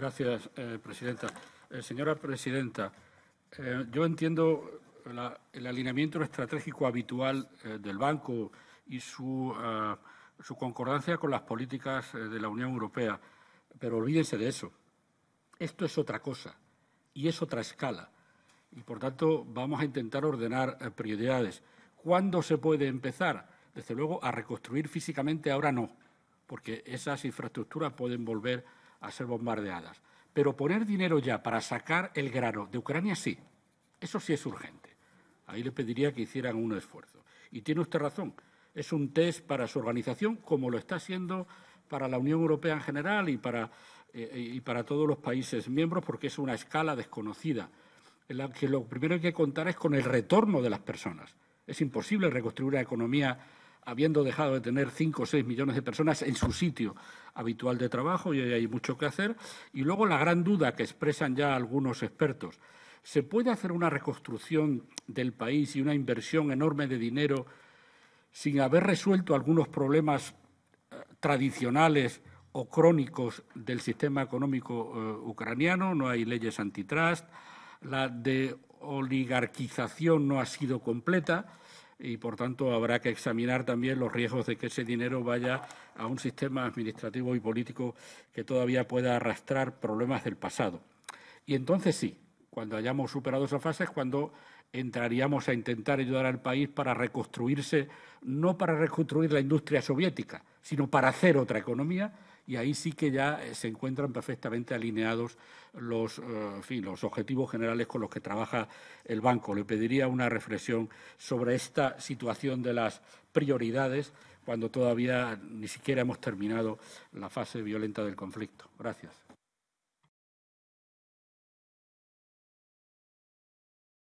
Gracias, eh, presidenta. Eh, señora presidenta, eh, yo entiendo el alineamiento estratégico habitual del banco y su, su, concordancia con las políticas de la Unión Europea, pero olvídense de eso. Esto es otra cosa y es otra escala. Y, por tanto, vamos a intentar ordenar prioridades. ¿Cuándo se puede empezar? Desde luego, a reconstruir físicamente ahora no, porque esas infraestructuras pueden volver a ser bombardeadas. Pero poner dinero ya para sacar el grano de Ucrania sí, eso sí es urgente. Ahí le pediría que hicieran un esfuerzo. Y tiene usted razón, es un test para su organización como lo está haciendo para la Unión Europea en general y para, eh, y para todos los países miembros porque es una escala desconocida en la que lo primero que hay que contar es con el retorno de las personas. Es imposible reconstruir una economía habiendo dejado de tener 5 o 6 millones de personas en su sitio habitual de trabajo, y hay mucho que hacer. Y luego la gran duda que expresan ya algunos expertos, ¿se puede hacer una reconstrucción del país y una inversión enorme de dinero sin haber resuelto algunos problemas eh, tradicionales o crónicos del sistema económico eh, ucraniano? No hay leyes antitrust, la de oligarquización no ha sido completa y, por tanto, habrá que examinar también los riesgos de que ese dinero vaya a un sistema administrativo y político que todavía pueda arrastrar problemas del pasado. Y entonces sí, cuando hayamos superado esa fase es cuando entraríamos a intentar ayudar al país para reconstruirse, no para reconstruir la industria soviética, sino para hacer otra economía y ahí sí que ya eh, se encuentran perfectamente alineados los, eh, los objetivos generales con los que trabaja el banco. Le pediría una reflexión sobre esta situación de las prioridades cuando todavía ni siquiera hemos terminado la fase violenta del conflicto. Gracias.